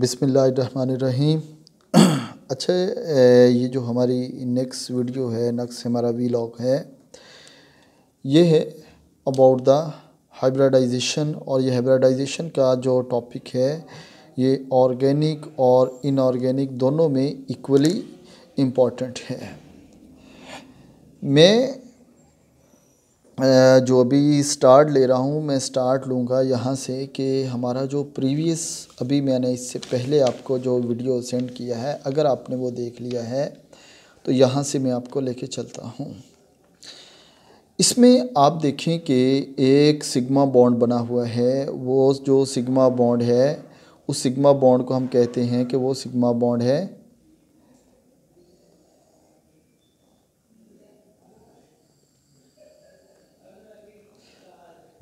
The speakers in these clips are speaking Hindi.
बिसमीम अच्छा ये जो हमारी नेक्स्ट वीडियो है नक्स हमारा वीलॉग है ये है अबाउट द हाइब्रिडाइजेशन और ये हाइब्रिडाइजेशन का जो टॉपिक है ये ऑर्गेनिक और इनऑर्गेनिक दोनों में इक्वली इम्पॉर्टेंट है मैं जो अभी स्टार्ट ले रहा हूँ मैं स्टार्ट लूँगा यहाँ से कि हमारा जो प्रीवियस अभी मैंने इससे पहले आपको जो वीडियो सेंड किया है अगर आपने वो देख लिया है तो यहाँ से मैं आपको लेके चलता हूँ इसमें आप देखें कि एक सिग्मा बॉन्ड बना हुआ है वो जो सिग्मा बॉन्ड है उस सिग्मा बॉन्ड को हम कहते हैं कि वो सिग्मा बॉन्ड है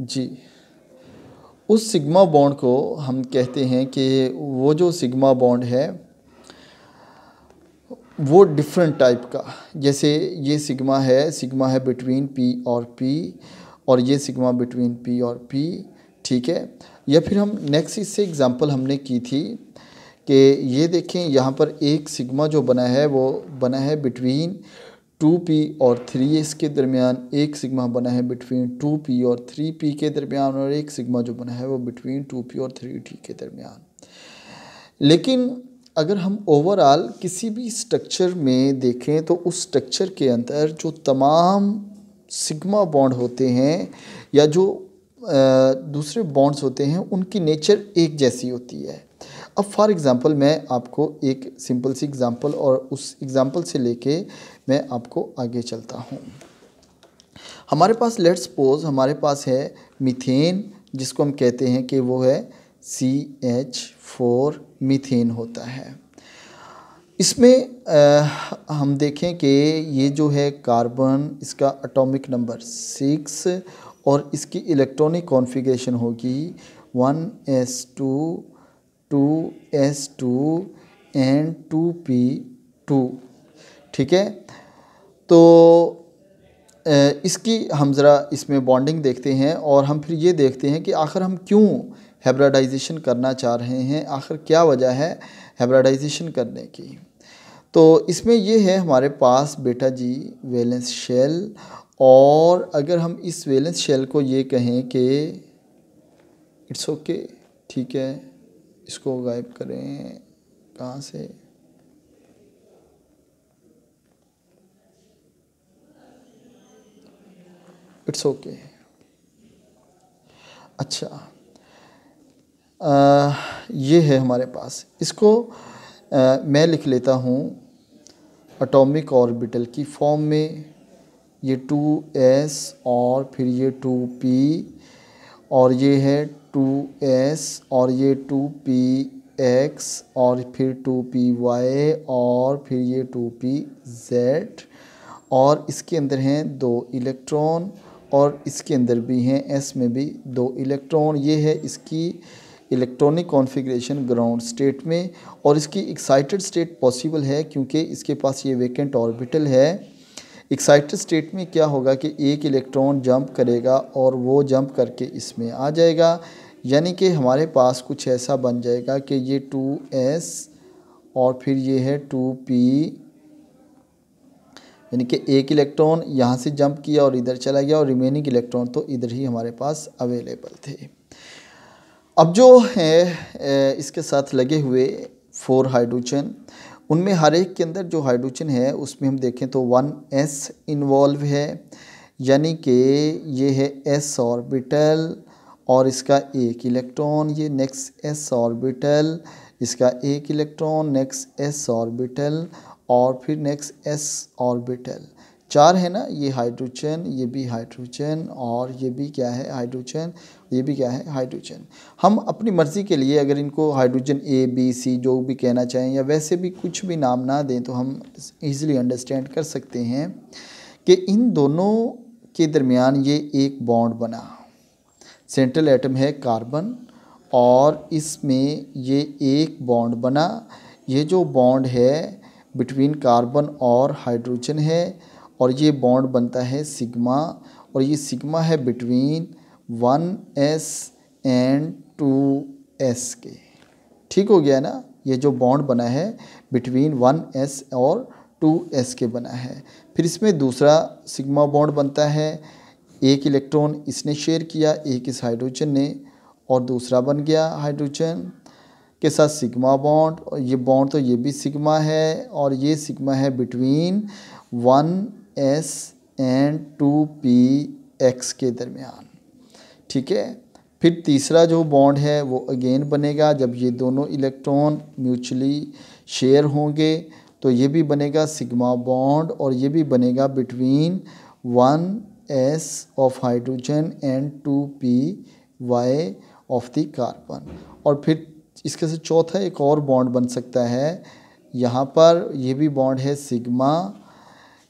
जी उस सिग्मा बॉन्ड को हम कहते हैं कि वो जो सिग्मा बॉन्ड है वो डिफरेंट टाइप का जैसे ये सिग्मा है सिग्मा है बिटवीन पी और पी और ये सिग्मा बिटवीन पी और पी ठीक है या फिर हम नेक्स्ट इससे एग्ज़ाम्पल हमने की थी कि ये देखें यहाँ पर एक सिग्मा जो बना है वो बना है बिटवीन टू पी और थ्री एस के दरमियान एक सिग्मा बना है बिटवीन टू पी और थ्री पी के दरमियान और एक सिग्मा जो बना है वो बिटवीन टू पी और थ्री टी के दरमियान लेकिन अगर हम ओवरऑल किसी भी स्ट्रक्चर में देखें तो उस स्ट्रक्चर के अंदर जो तमाम सिग्मा बॉन्ड होते हैं या जो दूसरे बॉन्ड्स होते हैं उनकी नेचर एक जैसी होती है अब फॉर एग्ज़ाम्पल मैं आपको एक सिंपल सी एग्ज़ाम्पल और उस एग्ज़ाम्पल से लेके मैं आपको आगे चलता हूँ हमारे पास लेट्स सपोज हमारे पास है मिथेन जिसको हम कहते हैं कि वो है सी एच फोर मिथेन होता है इसमें आ, हम देखें कि ये जो है कार्बन इसका एटॉमिक नंबर सिक्स और इसकी इलेक्ट्रॉनिक कॉन्फ़िगरेशन होगी one s two two s two and two p two ठीक है तो इसकी हम ज़रा इसमें बॉन्डिंग देखते हैं और हम फिर ये देखते हैं कि आखिर हम क्यों हेब्राडाइजेशन करना चाह रहे हैं आखिर क्या वजह है हेब्राडाइजेशन करने की तो इसमें ये है हमारे पास बेटा जी वेलेंस शेल और अगर हम इस वेलेंस शेल को ये कहें कि इट्स ओके ठीक है इसको गायब करें कहाँ से इट्स ओके अच्छा आ, ये है हमारे पास इसको आ, मैं लिख लेता हूँ अटोमिक ऑर्बिटल की फॉर्म में ये टू एस और फिर ये टू पी और ये है टू एस और ये टू पी एक्स और फिर टू पी वाई और फिर ये टू पी जेड और इसके अंदर हैं दो इलेक्ट्रॉन और इसके अंदर भी हैं एस में भी दो इलेक्ट्रॉन ये है इसकी इलेक्ट्रॉनिक कॉन्फ़िगरेशन ग्राउंड स्टेट में और इसकी एक्साइटेड स्टेट पॉसिबल है क्योंकि इसके पास ये वेकेंट ऑर्बिटल है एक्साइटेड स्टेट में क्या होगा कि एक इलेक्ट्रॉन जंप करेगा और वो जंप करके इसमें आ जाएगा यानी कि हमारे पास कुछ ऐसा बन जाएगा कि ये टू एस और फिर ये है टू पी यानी कि एक इलेक्ट्रॉन यहाँ से जंप किया और इधर चला गया और रिमेनिंग इलेक्ट्रॉन तो इधर ही हमारे पास अवेलेबल थे अब जो है इसके साथ लगे हुए फोर हाइड्रोजन उनमें हर एक के अंदर जो हाइड्रोजन है उसमें हम देखें तो वन एस इन्वॉल्व है यानी कि ये है एस ऑर्बिटल और इसका एक इलेक्ट्रॉन ये नेक्स्ट एस ऑर्बिटल इसका एक इलेक्ट्रॉन नेक्स्ट एस ऑर्बिटल और फिर नेक्स्ट एस ऑर्बिटल चार है ना ये हाइड्रोजन ये भी हाइड्रोजन और ये भी क्या है हाइड्रोजन ये भी क्या है हाइड्रोजन हम अपनी मर्ज़ी के लिए अगर इनको हाइड्रोजन ए बी सी जो भी कहना चाहें या वैसे भी कुछ भी नाम ना दें तो हम इजीली अंडरस्टैंड कर सकते हैं कि इन दोनों के दरमियान ये एक बॉन्ड बना सेंट्रल एटम है कार्बन और इसमें ये एक बॉन्ड बना ये जो बॉन्ड है बिटवीन कार्बन और हाइड्रोजन है और ये बॉन्ड बनता है सिग्मा और ये सिग्मा है between one s and two s के ठीक हो गया ना ये जो बॉन्ड बना है बिटवीन वन एस और टू एस के बना है फिर इसमें दूसरा सिग्मा बॉन्ड बनता है एक इलेक्ट्रॉन इसने शेयर किया एक इस हाइड्रोजन ने और दूसरा बन गया हाइड्रोजन के साथ सिग्मा बॉन्ड और ये बॉन्ड तो ये भी सिग्मा है और ये सिग्मा है between one s and two p x के दरमियान ठीक है फिर तीसरा जो बॉन्ड है वो अगेन बनेगा जब ये दोनों इलेक्ट्रॉन म्यूचुअली शेयर होंगे तो ये भी बनेगा सिग्मा बॉन्ड और ये भी बनेगा between one s of hydrogen and two p y of the carbon और फिर इसके से चौथा एक और बॉन्ड बन सकता है यहाँ पर ये भी बॉन्ड है सिग्मा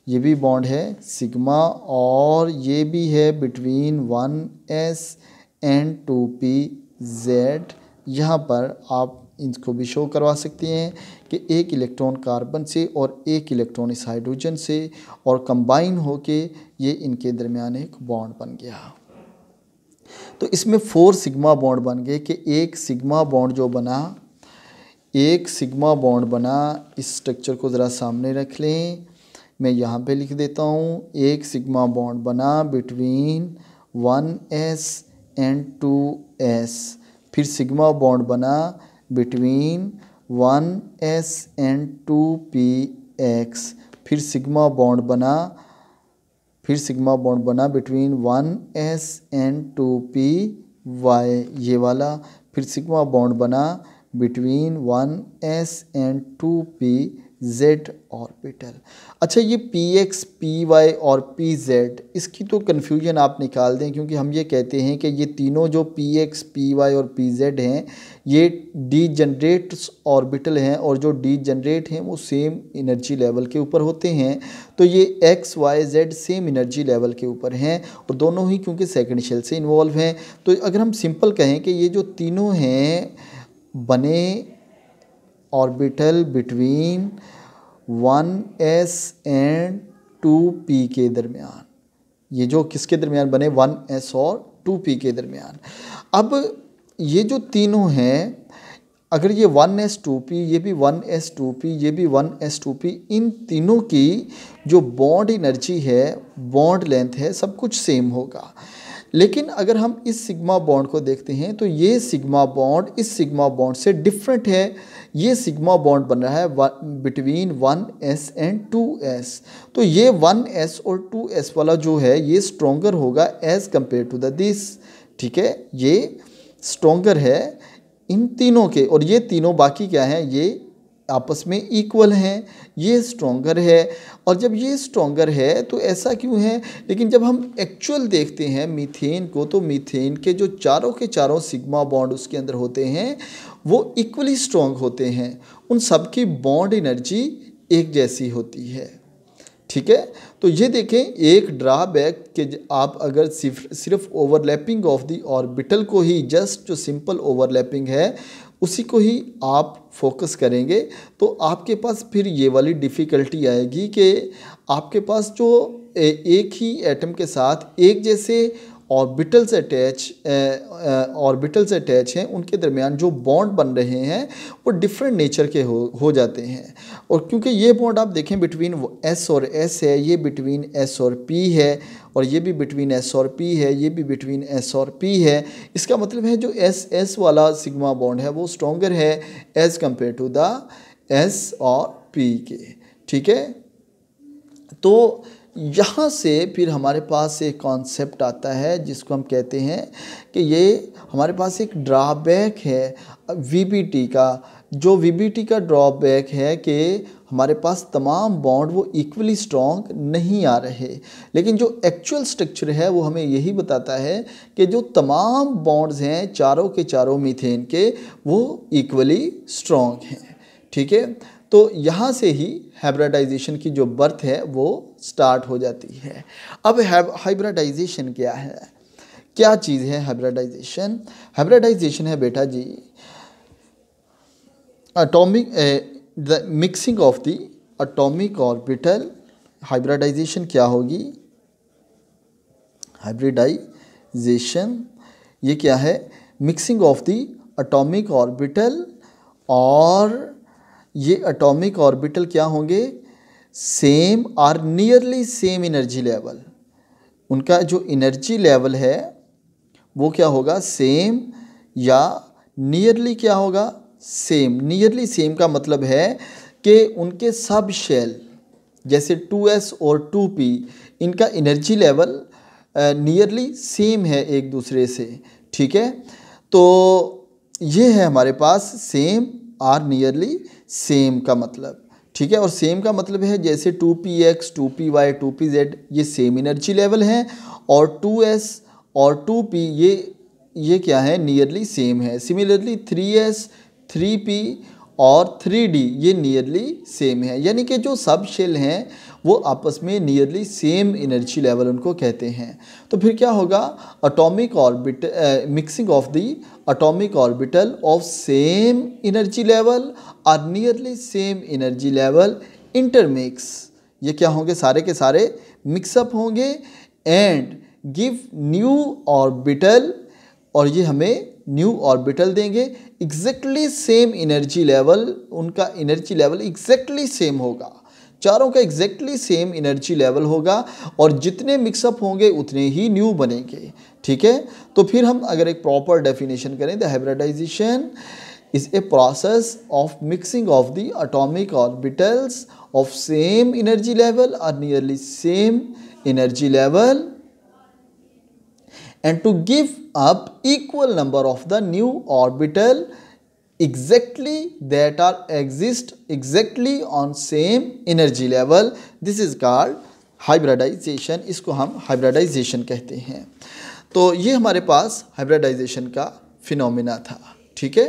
ये भी बॉन्ड है सिग्मा और ये भी है between one s and two p z यहाँ पर आप इसको भी शो करवा सकते हैं कि एक इलेक्ट्रॉन कार्बन से और एक इलेक्ट्रॉन इस हाइड्रोजन से और कंबाइन होके ये इनके दरमियान एक बॉन्ड बन गया तो इसमें फोर सिग्मा बॉन्ड बन गए कि एक सिग्मा बॉन्ड जो बना एक सिग्मा बॉन्ड बना इस स्ट्रक्चर को ज़रा सामने रख लें मैं यहाँ पे लिख देता हूँ एक सिग्मा बॉन्ड बना between one s and two s फिर सिग्मा बॉन्ड बना between one s and two p x फिर सिग्मा बॉन्ड बना फिर सिग्मा बॉन्ड बना between one s and two p y ये वाला फिर सिग्मा बॉन्ड बना between one s and two p z orbital अच्छा ये पी एक्स पी वाई और पी जेड इसकी तो कन्फ्यूजन आप निकाल दें क्योंकि हम ये कहते हैं कि ये तीनों जो पी एक्स पी वाई और पी जेड हैं ये डी जनरेट ऑर्बिटल हैं और जो डी जनरेट हैं वो सेम इनर्जी लेवल के ऊपर होते हैं तो ये x y z same energy level के ऊपर हैं और दोनों ही क्योंकि सेकेंड शेल से इन्वॉल्व हैं तो अगर हम सिंपल कहें कि ये जो तीनों हैं बने orbital between one s and two p के दरमियान ये जो किसके दरमियान बने वन एस और टू पी के दरमियान अब ये जो तीनों हैं अगर ये वन एस टू पी ये भी वन एस टू पी ये भी वन एस टू पी इन तीनों की जो बॉन्ड एनर्जी है बॉन्ड लेंथ है सब कुछ सेम होगा लेकिन अगर हम इस सिग्मा बॉन्ड को देखते हैं तो ये सिग्मा बॉन्ड इस सिग्मा बॉन्ड से डिफरेंट है ये सिग्मा बॉन्ड बन रहा है between one s and two s तो ये वन एस और टू एस वाला जो है ये स्ट्रोंगर होगा as compared to the this ठीक है ये स्ट्रोंगर है इन तीनों के और ये तीनों बाकी क्या हैं ये आपस में इक्वल हैं ये स्ट्रोंगर है और जब ये स्ट्रोंगर है तो ऐसा क्यों है लेकिन जब हम एक्चुअल देखते हैं मीथेन को तो मीथेन के जो चारों के चारों सिग्मा बॉन्ड उसके अंदर होते हैं वो इक्वली स्ट्रॉन्ग होते हैं उन सब की बॉन्ड एनर्जी एक जैसी होती है ठीक है तो ये देखें एक ड्राबैक कि आप अगर सिर्फ सिर्फ ओवरलैपिंग ऑफ दी ऑर्बिटल को ही जस्ट जो सिंपल ओवरलैपिंग है उसी को ही आप फोकस करेंगे तो आपके पास फिर ये वाली डिफ़िकल्टी आएगी कि आपके पास जो एक ही एटम के साथ एक जैसे ऑर्बिटल्स अटैच ऑर्बिटल्स अटैच हैं उनके दरमियान जो बॉन्ड बन रहे हैं वो डिफरेंट नेचर के हो हो जाते हैं और क्योंकि ये बॉन्ड आप देखें बिटवीन एस और एस है ये बिटवीन एस और पी है और ये भी बिटवीन एस और पी है ये भी बिटवीन एस और पी है इसका मतलब है जो एस एस वाला सिग्मा बॉन्ड है वो स्ट्रोंगर है as compared to the s और पी के ठीक है तो यहाँ से फिर हमारे पास एक कॉन्सेप्ट आता है जिसको हम कहते हैं कि ये हमारे पास एक ड्राबैक है वी का जो वी का ड्रॉबैक है कि हमारे पास तमाम बॉन्ड वो इक्वली स्ट्रॉन्ग नहीं आ रहे लेकिन जो एक्चुअल स्ट्रक्चर है वो हमें यही बताता है कि जो तमाम बॉन्ड्स हैं चारों के चारों मीथेन के वो इक्वली स्ट्रॉन्ग हैं ठीक है तो यहाँ से ही हाइब्रिडाइजेशन की जो बर्थ है वो स्टार्ट हो जाती है अब हाइब्रिडाइजेशन क्या है क्या चीज़ है हाइब्रिडाइजेशन हाइब्रिडाइजेशन है बेटा जी atomic uh, the mixing of the atomic orbital hybridization क्या होगी hybridization ये क्या है mixing of the atomic orbital और ये atomic orbital क्या होंगे same or nearly same energy level उनका जो energy level है वो क्या होगा same या nearly क्या होगा सेम नियरली सेम का मतलब है कि उनके सब शेल जैसे 2s और 2p इनका एनर्जी लेवल नियरली सेम है एक दूसरे से ठीक है तो ये है हमारे पास सेम आर नियरली सेम का मतलब ठीक है और सेम का मतलब है जैसे 2px, 2py, 2pz ये सेम एनर्जी लेवल है और 2s और 2p ये ये क्या है नियरली सेम है सिमिलरली 3s, थ्री पी और थ्री डी ये नियरली सेम है यानी कि जो सब शेल हैं वो आपस में नियरली सेम एनर्जी लेवल उनको कहते हैं तो फिर क्या होगा atomic orbit mixing of the atomic orbital of same energy level और nearly same energy level intermix ये क्या होंगे सारे के सारे मिक्सअप होंगे एंड गिव न्यू ऑर्बिटल और ये हमें न्यू ऑर्बिटल देंगे एग्जैक्टली सेम एनर्जी लेवल उनका एनर्जी लेवल एग्जैक्टली सेम होगा चारों का एग्जैक्टली सेम एनर्जी लेवल होगा और जितने मिक्सअप होंगे उतने ही न्यू बनेंगे ठीक है तो फिर हम अगर एक प्रॉपर डेफिनेशन करें तो hybridization is a process of mixing of the atomic orbitals of same energy level और nearly same energy level and to give up equal number of the new orbital exactly that are exist exactly on same energy level this is called hybridization इसको हम हाइब्रिडाइजेशन कहते हैं तो ये हमारे पास हाइब्रिडाइजेशन का फिनोमिना था ठीक है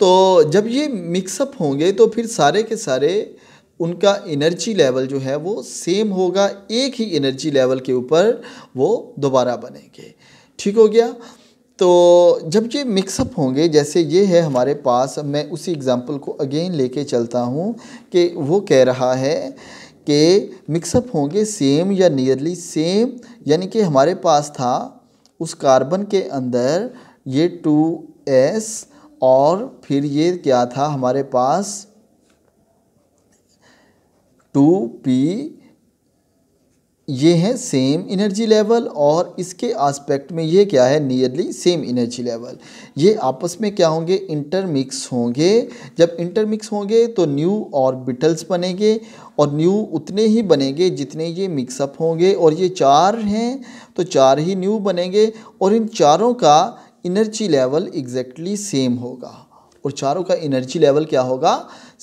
तो जब ये मिक्सअप होंगे तो फिर सारे के सारे उनका एनर्जी लेवल जो है वो सेम होगा एक ही एनर्जी लेवल के ऊपर वो दोबारा बनेंगे ठीक हो गया तो जब ये मिक्सअप होंगे जैसे ये है हमारे पास मैं उसी एग्ज़ाम्पल को अगेन लेके चलता हूँ कि वो कह रहा है कि मिक्सअप होंगे सेम या नियरली सेम यानी कि हमारे पास था उस कार्बन के अंदर ये टू एस और फिर ये क्या था हमारे पास टू पी ये है सेम एनर्जी लेवल और इसके आस्पेक्ट में ये क्या है नियरली सेम इनर्जी लेवल ये आपस में क्या होंगे इंटरमिक्स होंगे जब इंटरमिक्स होंगे तो न्यू ऑर्बिटल्स बनेंगे और न्यू उतने ही बनेंगे जितने ये मिक्सअप होंगे और ये चार हैं तो चार ही न्यू बनेंगे और इन चारों का इनर्जी लेवल एग्जैक्टली सेम होगा और चारों का एनर्जी लेवल क्या होगा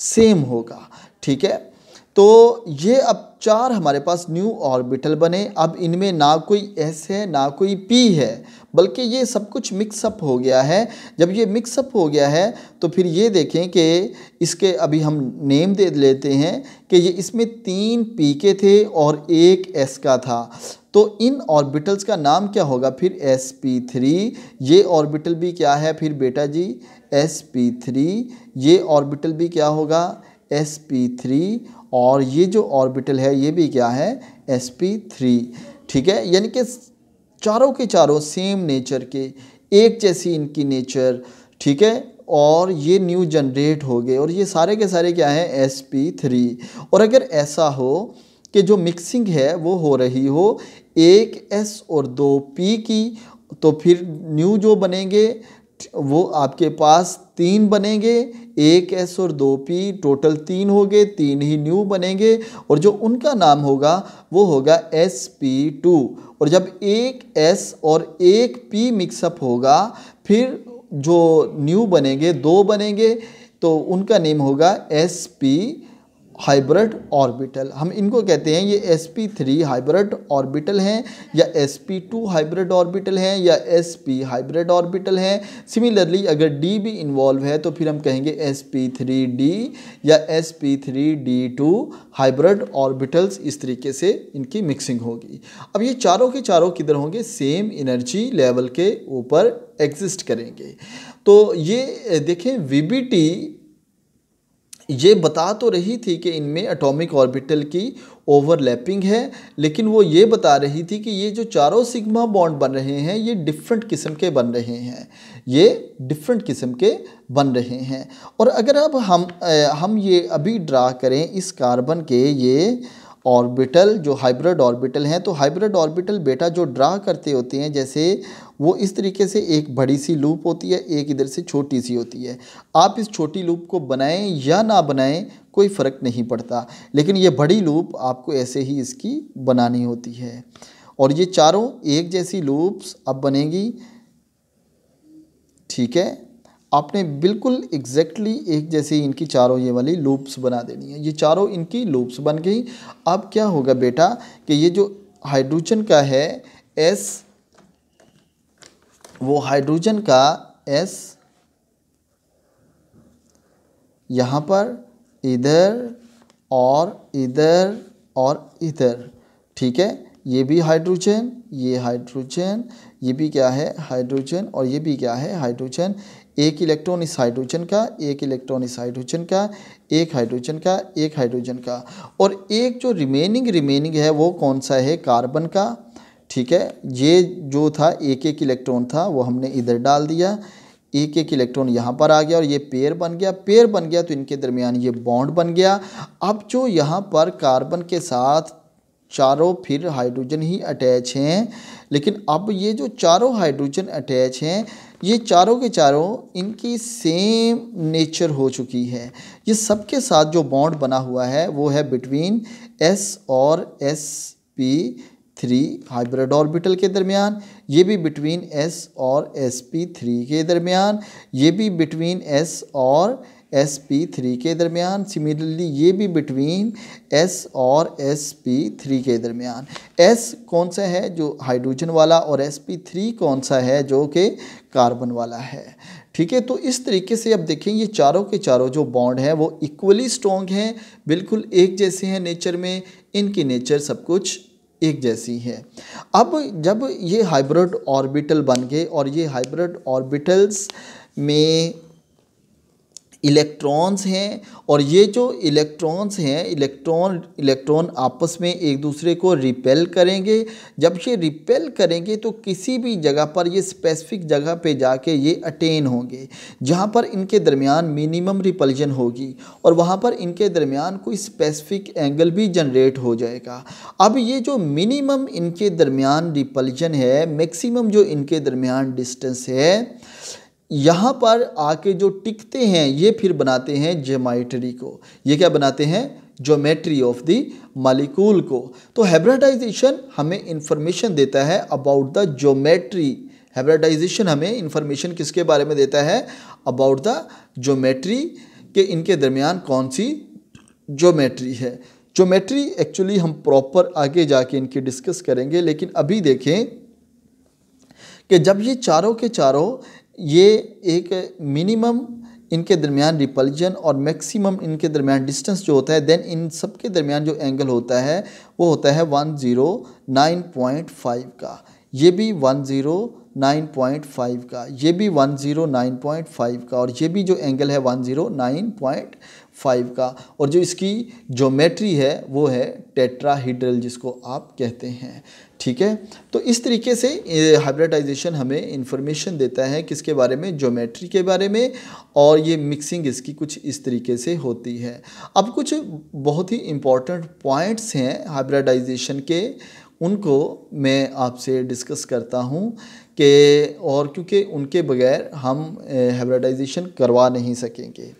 सेम होगा ठीक है तो ये अब चार हमारे पास न्यू ऑर्बिटल बने अब इनमें ना कोई एस है ना कोई पी है बल्कि ये सब कुछ मिक्सअप हो गया है जब ये मिक्सअप हो गया है तो फिर ये देखें कि इसके अभी हम नेम दे लेते हैं कि ये इसमें तीन पी के थे और एक एस का था तो इन ऑर्बिटल्स का नाम क्या होगा फिर एस पी थ्री ये ऑर्बिटल भी क्या है फिर बेटा जी एस पी थ्री ये ऑर्बिटल भी क्या होगा एस पी थ्री और ये जो ऑर्बिटल है ये भी क्या है एस पी थ्री ठीक है यानी कि चारों के चारों सेम नेचर के एक जैसी इनकी नेचर ठीक है और ये न्यू जनरेट हो गए और ये सारे के सारे क्या हैं एस पी थ्री और अगर ऐसा हो कि जो मिक्सिंग है वो हो रही हो एक एस और दो पी की तो फिर न्यू जो बनेंगे वो आपके पास तीन बनेंगे एक एस और दो पी टोटल तीन हो गए तीन ही न्यू बनेंगे और जो उनका नाम होगा वो होगा एस पी टू और जब एक एस और एक पी मिक्सअप होगा फिर जो न्यू बनेंगे दो बनेंगे तो उनका नेम होगा एस पी हाइब्रिड ऑर्बिटल हम इनको कहते हैं ये s p three hybrid orbital हैं या s p two hybrid orbital हैं या एस पी हाइब्रिड ऑर्बिटल हैं सिमिलरली अगर डी भी इन्वॉल्व है तो फिर हम कहेंगे एस पी थ्री डी या s p three d two hybrid orbitals इस तरीके से इनकी मिक्सिंग होगी अब ये चारों के चारों किधर होंगे सेम इनर्जी लेवल के ऊपर एग्जिस्ट करेंगे तो ये देखें वी बी टी ये बता तो रही थी कि इनमें एटॉमिक ऑर्बिटल की ओवरलैपिंग है लेकिन वो ये बता रही थी कि ये जो चारों सिग्मा बॉन्ड बन रहे हैं ये डिफरेंट किस्म के बन रहे हैं ये डिफरेंट किस्म के बन रहे हैं और अगर अब हम हम ये अभी ड्रा करें इस कार्बन के ये ऑर्बिटल जो हाइब्रिड ऑर्बिटल हैं तो हाइब्रिड ऑर्बिटल बेटा जो ड्रा करते होते हैं जैसे वो इस तरीके से एक बड़ी सी लूप होती है एक इधर से छोटी सी होती है आप इस छोटी लूप को बनाएं या ना बनाएं कोई फ़र्क नहीं पड़ता लेकिन ये बड़ी लूप आपको ऐसे ही इसकी बनानी होती है और ये चारों एक जैसी लूप्स अब बनेगी ठीक है आपने बिल्कुल एग्जैक्टली एक जैसे इनकी चारों ये वाली लूप्स बना देनी है ये चारों इनकी लूप्स बन गई अब क्या होगा बेटा कि ये जो हाइड्रोजन का है एस वो हाइड्रोजन का एस यहाँ पर इधर और इधर और इधर ठीक है ये भी हाइड्रोजन ये हाइड्रोजन ये भी क्या है हाइड्रोजन और ये भी क्या है हाइड्रोजन एक इलेक्ट्रॉन इस हाइड्रोजन का एक इलेक्ट्रॉन इस हाइड्रोजन का एक हाइड्रोजन का एक हाइड्रोजन का और एक जो रिमेनिंग रिमेनिंग है वो कौन सा है कार्बन का ठीक है ये जो था एक एक इलेक्ट्रॉन था वो हमने इधर डाल दिया एक एक इलेक्ट्रॉन यहाँ पर आ गया और ये पेयर बन गया पेयर बन गया तो इनके दरमियान ये बॉन्ड बन गया अब जो यहाँ पर कार्बन के साथ चारों फिर हाइड्रोजन ही अटैच हैं लेकिन अब ये जो चारों हाइड्रोजन अटैच हैं ये चारों के चारों इनकी सेम नेचर हो चुकी है ये सब के साथ जो बॉन्ड बना हुआ है वो है बिटवीन एस और s p three hybrid orbital के दरमियान ये भी बिटवीन एस और एस पी थ्री के दरमियान ये भी बिटवीन एस और एस पी थ्री के दरमियान सिमिलरली ये भी बिटवीन एस और एस पी थ्री के दरमियान एस कौन सा है जो हाइड्रोजन वाला और एस पी थ्री कौन सा है जो कि कार्बन वाला है ठीक है तो इस तरीके से अब देखें ये चारों के चारों जो बॉन्ड हैं वो इक्वली स्ट्रॉन्ग हैं बिल्कुल एक जैसे हैं नेचर में इनकी नेचर सब कुछ एक जैसी है अब जब ये हाइब्रिड ऑर्बिटल बन गए और ये हाइब्रिड ऑर्बिटल्स में इलेक्ट्रॉन्स हैं और ये जो इलेक्ट्रॉन्स हैं इलेक्ट्रॉन इलेक्ट्रॉन आपस में एक दूसरे को रिपेल करेंगे जब ये रिपेल करेंगे तो किसी भी जगह पर ये स्पेसिफिक जगह पे जाके ये अटेन होंगे जहाँ पर इनके दरमियान मिनिमम रिपल्जन होगी और वहाँ पर इनके दरमियान कोई स्पेसिफिक एंगल भी जनरेट हो जाएगा अब ये जो मिनिमम इनके दरमियान रिपल्जन है मैक्सिमम जो इनके दरमियान डिस्टेंस है यहाँ पर आके जो टिकते हैं ये फिर बनाते हैं जेमाइट्री को ये क्या बनाते हैं ज्योमेट्री ऑफ द मालिकूल को तो हेब्राटाइजेशन हमें इंफॉर्मेशन देता है अबाउट द ज्योमेट्री हेब्राटाइजेशन हमें इंफॉर्मेशन किसके बारे में देता है अबाउट द ज्योमेट्री के इनके दरमियान कौन सी जोमेट्री है ज्योमेट्री एक्चुअली हम प्रॉपर आगे जाके इनकी डिस्कस करेंगे लेकिन अभी देखें कि जब ये चारों के चारों ये एक मिनिमम इनके दरमियान रिपल्जन और मैक्सिमम इनके दरमियान डिस्टेंस जो होता है देन इन सब के दरमियान जो एंगल होता है वो होता है one zero nine point five का ये भी one zero nine point five का ये भी one zero nine point five का और ये भी जो एंगल है one zero nine point five का और जो इसकी ज्योमेट्री है वो है टेट्राहीड्रल जिसको आप कहते हैं ठीक है तो इस तरीके से हाइब्रिडाइजेशन हमें इन्फॉर्मेशन देता है किसके बारे में ज्योमेट्री के बारे में और ये मिक्सिंग इसकी कुछ इस तरीके से होती है अब कुछ बहुत ही इम्पॉर्टेंट पॉइंट्स हैं हाइब्रिडाइजेशन के उनको मैं आपसे डिस्कस करता हूँ कि और क्योंकि उनके बगैर हम हाइब्रिडाइजेशन करवा नहीं सकेंगे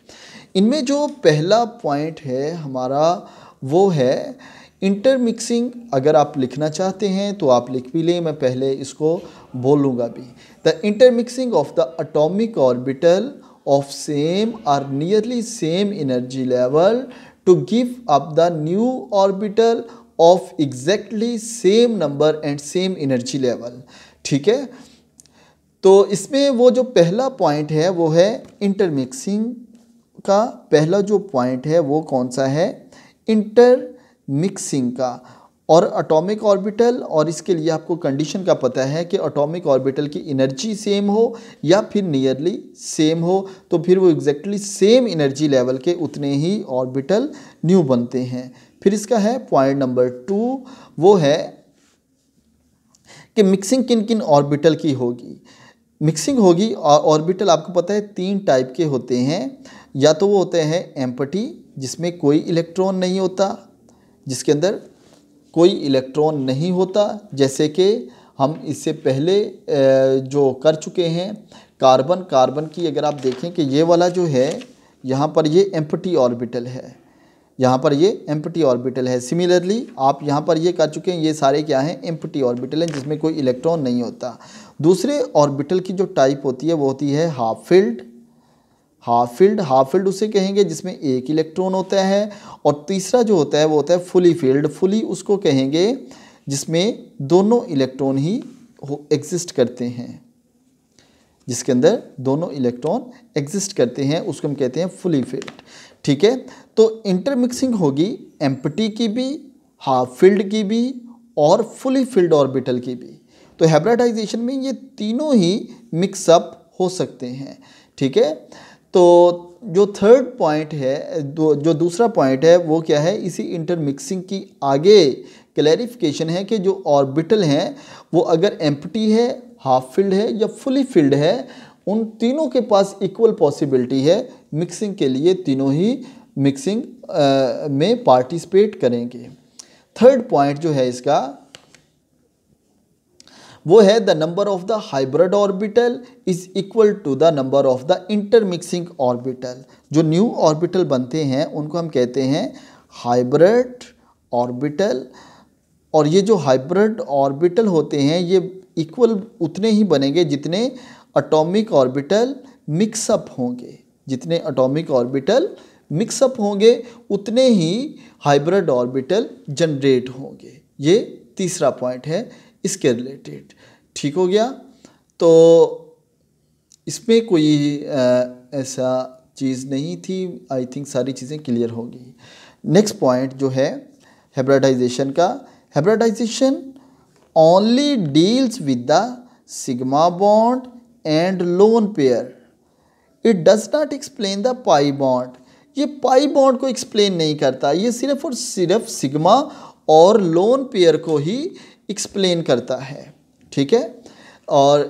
इनमें जो पहला पॉइंट है हमारा वो है इंटरमिक्सिंग अगर आप लिखना चाहते हैं तो आप लिख भी लें मैं पहले इसको बोलूँगा भी the intermixing of the atomic orbital of same or nearly same energy level to give up the new orbital of exactly same number and same energy level ठीक है तो इसमें वो जो पहला पॉइंट है वो है इंटरमिक्सिंग का पहला जो पॉइंट है वो कौन सा है इंटर मिक्सिंग का और अटोमिक ऑर्बिटल और इसके लिए आपको कंडीशन का पता है कि अटोमिक ऑर्बिटल की एनर्जी सेम हो या फिर नियरली सेम हो तो फिर वो एग्जैक्टली सेम एनर्जी लेवल के उतने ही ऑर्बिटल न्यू बनते हैं फिर इसका है पॉइंट नंबर टू वो है कि मिक्सिंग किन किन ऑर्बिटल की होगी मिक्सिंग होगी ऑर्बिटल आपको पता है तीन टाइप के होते हैं या तो वो होते हैं एम्पटी जिसमें कोई इलेक्ट्रॉन नहीं होता जिसके अंदर कोई इलेक्ट्रॉन नहीं होता जैसे कि हम इससे पहले जो कर चुके हैं कार्बन कार्बन की अगर आप देखें कि ये वाला जो है यहाँ पर ये एम्पटी ऑर्बिटल है यहाँ पर ये एम्पटी ऑर्बिटल है सिमिलरली आप यहाँ पर ये कर चुके हैं ये सारे क्या हैं एम्पटी ऑर्बिटल हैं जिसमें कोई इलेक्ट्रॉन नहीं होता दूसरे ऑर्बिटल की जो टाइप होती है वो होती है half filled half filled half filled उसे कहेंगे जिसमें एक इलेक्ट्रॉन होता है और तीसरा जो होता है वो होता है फुली फील्ड फुली उसको कहेंगे जिसमें दोनों इलेक्ट्रॉन ही एग्जिस्ट करते हैं जिसके अंदर दोनों इलेक्ट्रॉन एग्जिस्ट करते हैं उसको हम कहते हैं फुली फील्ड ठीक है तो इंटरमिक्सिंग होगी एम्पटी की भी हाफ फील्ड की भी और फुली फील्ड ऑर्बिटल की भी तो हेब्राटाइजेशन में ये तीनों ही मिक्सअप हो सकते हैं ठीक है तो जो थर्ड पॉइंट है जो दूसरा पॉइंट है वो क्या है इसी इंटरमिक्सिंग की आगे क्लैरिफिकेशन है कि जो ऑर्बिटल हैं वो अगर एम्प्टी है हाफ फील्ड है या फुली फील्ड है उन तीनों के पास इक्वल पॉसिबिलिटी है मिक्सिंग के लिए तीनों ही मिक्सिंग में पार्टिसिपेट करेंगे थर्ड पॉइंट जो है इसका वो है the number of the hybrid orbital is equal to the number of the intermixing orbital जो न्यू ऑर्बिटल बनते हैं उनको हम कहते हैं हाइब्रिड ऑर्बिटल और ये जो हाइब्रिड ऑर्बिटल होते हैं ये इक्वल उतने ही बनेंगे जितने अटोमिक ऑर्बिटल मिक्सअप होंगे जितने अटोमिक ऑर्बिटल मिक्सअप होंगे उतने ही हाइब्रिड ऑर्बिटल जनरेट होंगे ये तीसरा पॉइंट है इसके रिलेटेड ठीक हो गया तो इसमें कोई ऐसा चीज़ नहीं थी आई थिंक सारी चीज़ें क्लियर हो गई नेक्स्ट पॉइंट जो है हेब्राडाइजेशन का hybridization only deals with the sigma bond and lone pair it does not explain the pi bond ये पाई बॉन्ड को एक्सप्लेन नहीं करता ये सिर्फ और सिर्फ सिग्मा और लोन पेयर को ही एक्सप्लेन करता है ठीक है और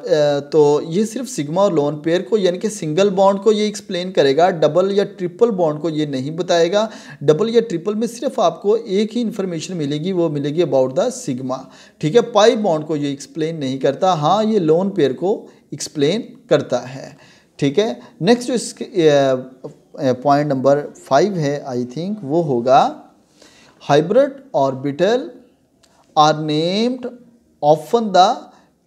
तो ये सिर्फ सिग्मा और लोन पेयर को यानी कि सिंगल बॉन्ड को ये एक्सप्लेन करेगा डबल या ट्रिपल बॉन्ड को ये नहीं बताएगा डबल या ट्रिपल में सिर्फ आपको एक ही इन्फॉर्मेशन मिलेगी वो मिलेगी अबाउट द सिग्मा ठीक है पाई बॉन्ड को ये एक्सप्लेन नहीं करता हाँ ये लोन पेयर को एक्सप्लेन करता है ठीक है नेक्स्ट जो पॉइंट नंबर फाइव है आई थिंक वो होगा hybrid orbital are named often the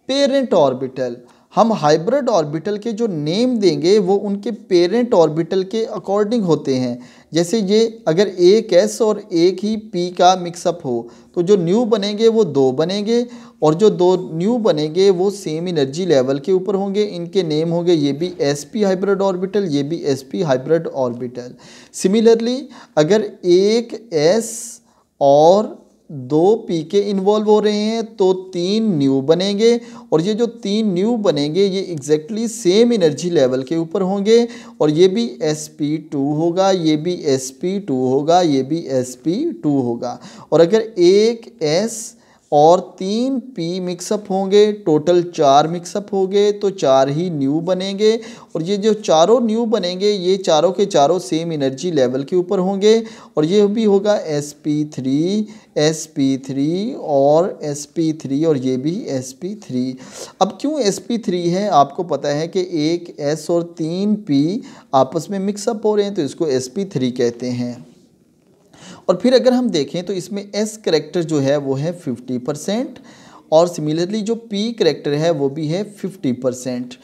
parent orbital हम हाइब्रिड ऑर्बिटल के जो नेम देंगे वो उनके पेरेंट ऑर्बिटल के अकॉर्डिंग होते हैं जैसे ये अगर एक एस और एक ही पी का मिक्सअप हो तो जो न्यू बनेंगे वो दो बनेंगे और जो दो न्यू बनेंगे वो सेम एनर्जी लेवल के ऊपर होंगे इनके नेम होंगे ये भी एस पी हाइब्रिड ऑर्बिटल ये भी s p hybrid orbital similarly अगर एक एस और दो पी के इन्वॉल्व हो रहे हैं तो तीन न्यू बनेंगे और ये जो तीन न्यू बनेंगे ये एग्जैक्टली सेम एनर्जी लेवल के ऊपर होंगे और ये भी एस पी टू होगा ये भी एस पी टू होगा ये भी एस पी टू होगा और अगर एक एस और तीन पी मिक्सअप होंगे टोटल चार मिक्सअप हो गए तो चार ही न्यू बनेंगे और ये जो चारों न्यू बनेंगे ये चारों के चारों सेम एनर्जी लेवल के ऊपर होंगे और ये भी होगा s p three s p three और एस पी थ्री और ये भी एस पी थ्री अब क्यों एस पी थ्री है आपको पता है कि एक एस और तीन पी आपस में मिक्सअप हो रहे हैं तो इसको एस पी थ्री कहते हैं और फिर अगर हम देखें तो इसमें एस करेक्टर जो है वो है फिफ्टी परसेंट और सिमिलरली जो पी करेक्टर है वो भी है फिफ्टी परसेंट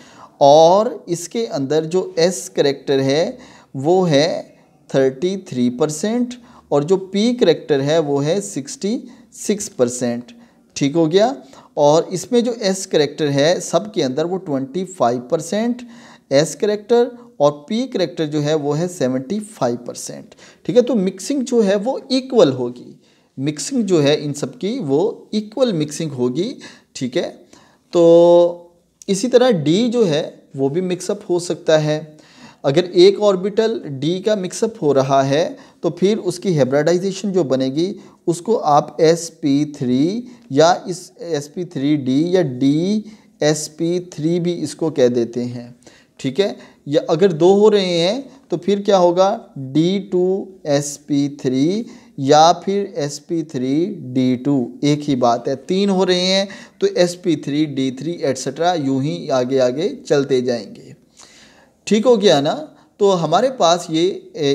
और इसके अंदर जो एस करेक्टर है वो है थर्टी थ्री परसेंट और जो पी करेक्टर है वो है सिक्सटी सिक्स परसेंट ठीक हो गया और इसमें जो एस करेक्टर है सब के अंदर वो twenty five percent s character और पी करेक्टर जो है वो है सेवेंटी फाइव परसेंट ठीक है तो मिक्सिंग जो है वो इक्वल होगी मिक्सिंग जो है इन सब की वो इक्वल मिक्सिंग होगी ठीक है तो इसी तरह डी जो है वो भी मिक्सअप हो सकता है अगर एक ऑर्बिटल डी का मिक्सअप हो रहा है तो फिर उसकी हेब्राडाइजेशन जो बनेगी उसको आप एस पी थ्री या इस एस पी थ्री डी या डी एस पी थ्री भी इसको कह देते हैं ठीक है या अगर दो हो रहे हैं तो फिर क्या होगा d two s p three या फिर s p three d two एक ही बात है तीन हो रहे हैं तो s p three d three etcetera यूँ ही आगे आगे चलते जाएंगे ठीक हो गया ना तो हमारे पास ये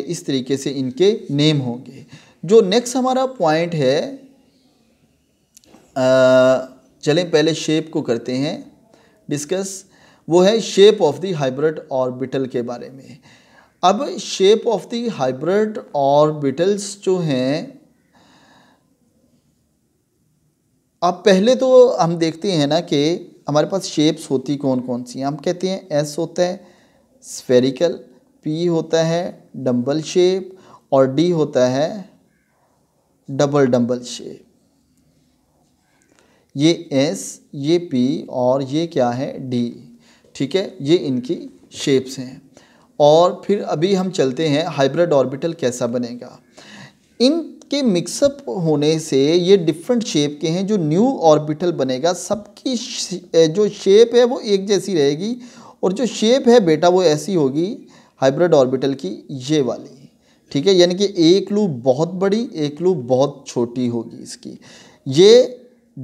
इस तरीके से इनके नेम होंगे जो नेक्स्ट हमारा पॉइंट है चलें पहले शेप को करते हैं डिस्कस वो है shape of the hybrid orbital के बारे में अब shape of the hybrid orbitals जो हैं अब पहले तो हम देखते हैं ना कि हमारे पास शेप्स होती कौन कौन सी हम कहते हैं एस होता है स्फेरिकल पी होता है डम्बल शेप और डी होता है डबल डम्बल शेप ये एस ये पी और ये क्या है डी ठीक है ये इनकी शेप्स हैं और फिर अभी हम चलते हैं हाइब्रिड ऑर्बिटल कैसा बनेगा इनके मिक्सअप होने से ये डिफरेंट शेप के हैं जो न्यू ऑर्बिटल बनेगा सबकी जो शेप है वो एक जैसी रहेगी और जो शेप है बेटा वो ऐसी होगी हाइब्रिड ऑर्बिटल की ये वाली ठीक है यानी कि एक लू बहुत बड़ी एक लू बहुत छोटी होगी इसकी ये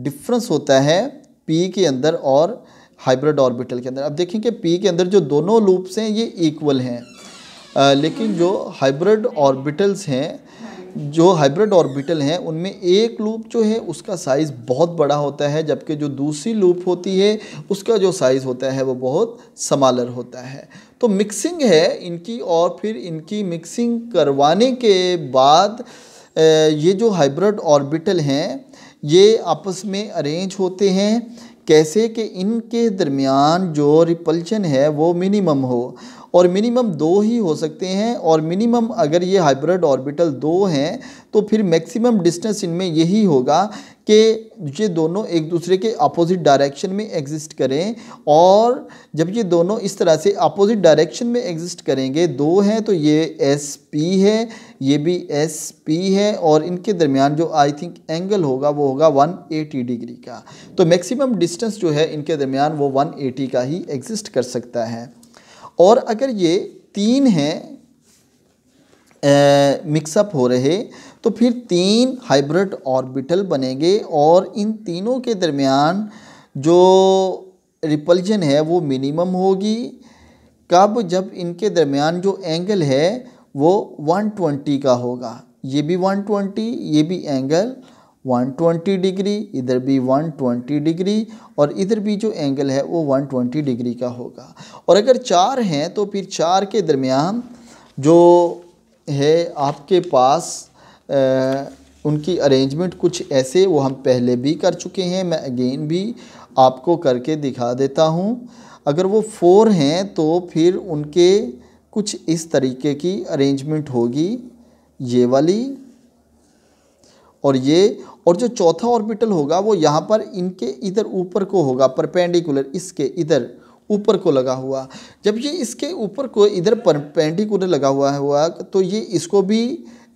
डिफरेंस होता है पी के अंदर और हाइब्रिड ऑर्बिटल के अंदर अब देखें कि पी के अंदर जो दोनों लूप्स हैं ये इक्वल हैं लेकिन जो हाइब्रिड ऑर्बिटल्स हैं जो हाइब्रिड ऑर्बिटल हैं उनमें एक लूप जो है उसका साइज़ बहुत बड़ा होता है जबकि जो दूसरी लूप होती है उसका जो साइज़ होता है वो बहुत समालर होता है तो मिक्सिंग है इनकी और फिर इनकी मिक्सिंग करवाने के बाद ये जो हाइब्रिड ऑर्बिटल हैं ये आपस में अरेंज होते हैं कैसे कि इनके दरमियान जो रिपल्शन है वो मिनिमम हो और मिनिमम दो ही हो सकते हैं और मिनिमम अगर ये हाइब्रिड ऑर्बिटल दो हैं तो फिर मैक्सिमम डिस्टेंस इनमें यही होगा कि ये दोनों एक दूसरे के अपोजिट डायरेक्शन में एग्जिस्ट करें और जब ये दोनों इस तरह से अपोजिट डायरेक्शन में एग्जिस्ट करेंगे दो हैं तो ये एस पी है ये भी एस पी है और इनके दरमियान जो आई थिंक एंगल होगा वो होगा 180 डिग्री का तो मैक्सिमम डिस्टेंस जो है इनके दरमियान वो 180 का ही एग्जिस्ट कर सकता है और अगर ये तीन हैं मिक्सअप हो रहे तो फिर तीन हाइब्रिड ऑर्बिटल बनेंगे और इन तीनों के दरमियान जो रिपल्जन है वो मिनिमम होगी कब जब इनके दरमियान जो एंगल है वो 120 का होगा ये भी 120 ये भी एंगल 120 डिग्री इधर भी 120 डिग्री और इधर भी जो एंगल है वो 120 डिग्री का होगा और अगर चार हैं तो फिर चार के दरमियान जो है आपके पास आ, उनकी अरेंजमेंट कुछ ऐसे वो हम पहले भी कर चुके हैं मैं अगेन भी आपको करके दिखा देता हूँ अगर वो फोर हैं तो फिर उनके कुछ इस तरीके की अरेंजमेंट होगी ये वाली और ये और जो चौथा ऑर्बिटल होगा वो यहाँ पर इनके इधर ऊपर को होगा परपेंडिकुलर इसके इधर ऊपर को लगा हुआ जब ये इसके ऊपर को इधर परपेंडिकुलर लगा हुआ हुआ तो ये इसको भी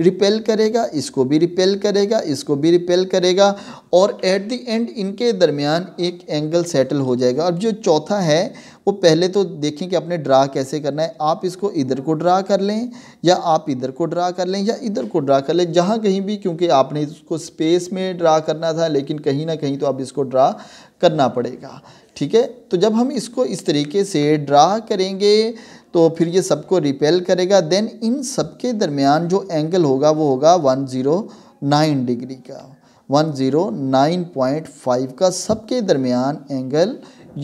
रिपेल करेगा इसको भी रिपेल करेगा इसको भी रिपेल करेगा और एट द एंड इनके दरमियान एक एंगल सेटल हो जाएगा अब जो चौथा है वो पहले तो देखें कि आपने ड्रा कैसे करना है आप इसको इधर को ड्रा कर लें या आप इधर को ड्रा कर लें या इधर को ड्रा कर लें जहाँ कहीं भी क्योंकि आपने इसको स्पेस में ड्रा करना था लेकिन कहीं ना कहीं तो आप इसको ड्रा करना पड़ेगा ठीक है तो जब हम इसको इस तरीके से ड्रा करेंगे तो फिर ये सबको रिपेल करेगा देन इन सब के दरमियान जो एंगल होगा वो होगा 109 डिग्री का 109.5 का सबके दरमियान एंगल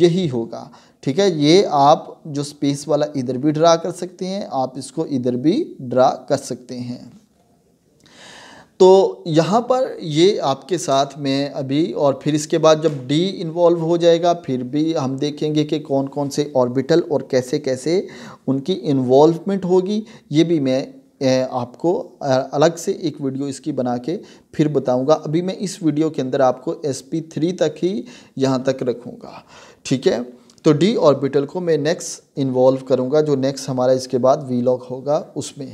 यही होगा ठीक है ये आप जो स्पेस वाला इधर भी ड्रा कर सकते हैं आप इसको इधर भी ड्रा कर सकते हैं तो यहाँ पर ये आपके साथ में अभी और फिर इसके बाद जब डी इन्वॉल्व हो जाएगा फिर भी हम देखेंगे कि कौन कौन से ऑर्बिटल और कैसे कैसे उनकी इन्वॉल्वमेंट होगी ये भी मैं आपको अलग से एक वीडियो इसकी बना के फिर बताऊंगा अभी मैं इस वीडियो के अंदर आपको एस पी थ्री तक ही यहाँ तक रखूँगा ठीक है तो डी ऑर्बिटल को मैं नेक्स्ट इन्वॉल्व करूँगा जो नेक्स्ट हमारा इसके बाद वी लॉक होगा उसमें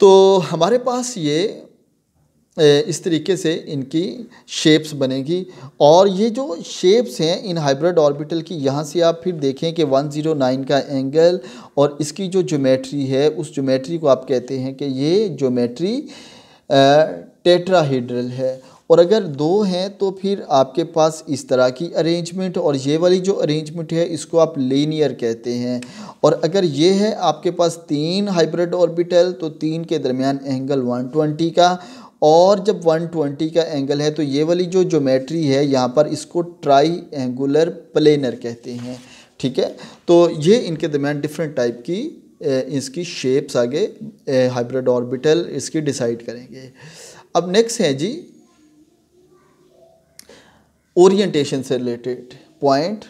तो हमारे पास ये इस तरीके से इनकी शेप्स बनेगी और ये जो शेप्स हैं इन हाइब्रिड ऑर्बिटल की यहाँ से आप फिर देखें कि 109 का एंगल और इसकी जो ज्योमेट्री है उस ज्योमेट्री को आप कहते हैं कि ये ज्योमेट्री टेट्राहीड्रल है और अगर दो हैं तो फिर आपके पास इस तरह की अरेंजमेंट और ये वाली जो अरेंजमेंट है इसको आप लेनियर कहते हैं और अगर ये है आपके पास तीन हाइब्रिड ऑर्बिटल तो तीन के दरमियान एंगल 120 का और जब 120 का एंगल है तो ये वाली जो ज्योमेट्री है यहाँ पर इसको ट्राई एंगुलर प्लेनर कहते हैं ठीक है तो ये इनके दरमियान डिफरेंट टाइप की इसकी शेप्स आगे हाइब्रिड ऑर्बिटल इसकी डिसाइड करेंगे अब नेक्स्ट है जी ओरिएंटेशन से रिलेटेड पॉइंट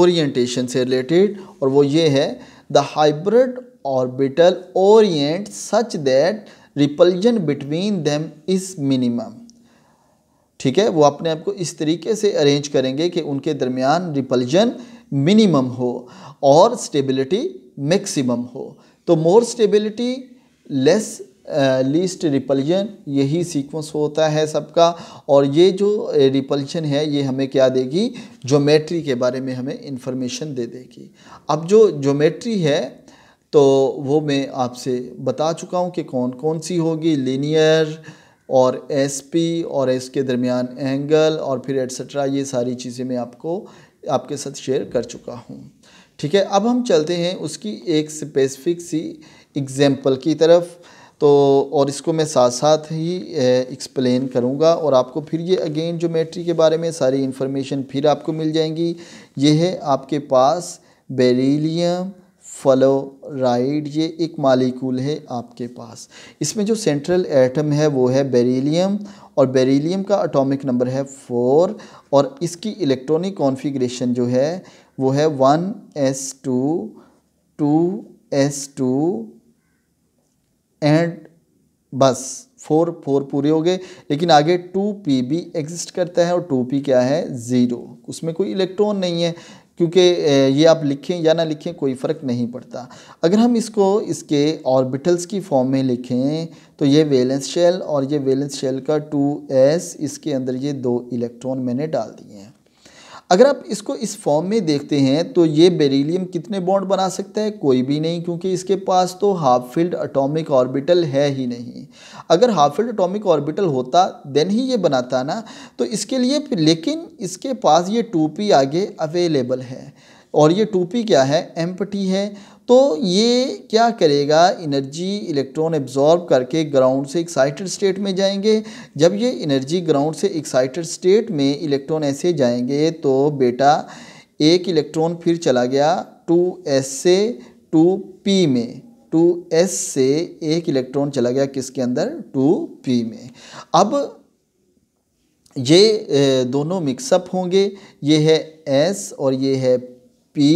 ओरिएंटेशन से रिलेटेड और वो ये है the hybrid orbital orient such that repulsion between them is minimum ठीक है वो अपने आप को इस तरीके से अरेंज करेंगे कि उनके दरमियान रिपल्जन मिनिमम हो और स्टेबिलिटी मैक्सिमम हो तो more stability less least repulsion यही सीक्वेंस होता है सबका और ये जो रिपल्जन uh, है ये हमें क्या देगी ज्योमेट्री के बारे में हमें इंफॉर्मेशन दे देगी अब जो ज्योमेट्री है तो वो मैं आपसे बता चुका हूँ कि कौन कौन सी होगी लीनियर और एस पी और एस के दरमियान एंगल और फिर एट्सट्रा ये सारी चीज़ें मैं आपको आपके साथ शेयर कर चुका हूँ ठीक है अब हम चलते हैं उसकी एक स्पेसिफिक सी एग्ज़ैम्पल की तरफ तो और इसको मैं साथ साथ ही एक्सप्लेन करूँगा और आपको फिर ये अगेन मेट्री के बारे में सारी इन्फॉर्मेशन फिर आपको मिल जाएंगी ये है आपके पास बेरीलियम फ्लोराइड ये एक मालिक्यूल है आपके पास इसमें जो सेंट्रल एटम है वो है बेरीलीम और बेरीलीम का अटोमिक नंबर है फोर और इसकी इलेक्ट्रॉनिक कॉन्फ़िगरेशन जो है वो है one s two two s two and बस फोर फोर पूरे हो गए लेकिन आगे टू पी भी एग्जिस्ट करता है और टू पी क्या है ज़ीरो उसमें कोई इलेक्ट्रॉन नहीं है क्योंकि ये आप लिखें या ना लिखें कोई फ़र्क नहीं पड़ता अगर हम इसको इसके ऑर्बिटल्स की फॉर्म में लिखें तो ये वेलेंस शेल और ये वेलेंस शेल का 2s इसके अंदर ये दो इलेक्ट्रॉन मैंने डाल दिए हैं अगर आप इसको इस फॉर्म में देखते हैं तो ये बेरिलियम कितने बॉन्ड बना सकता है कोई भी नहीं क्योंकि इसके पास तो हाफ फील्ड अटोमिक ऑर्बिटल है ही नहीं अगर हाफ फील्ड अटोमिक ऑर्बिटल होता देन ही ये बनाता ना तो इसके लिए लेकिन इसके पास ये टू आगे अवेलेबल है और ये टू क्या है एम्पटी है तो ये क्या करेगा एनर्जी इलेक्ट्रॉन एब्जॉर्ब करके ग्राउंड से एक्साइटेड स्टेट में जाएंगे जब ये एनर्जी ग्राउंड से एक्साइटेड स्टेट में इलेक्ट्रॉन ऐसे जाएंगे तो बेटा एक इलेक्ट्रॉन फिर चला गया टू एस से टू पी में टू एस से एक इलेक्ट्रॉन चला गया किसके अंदर टू पी में अब ये दोनों मिक्सअप होंगे ये है एस और ये है पी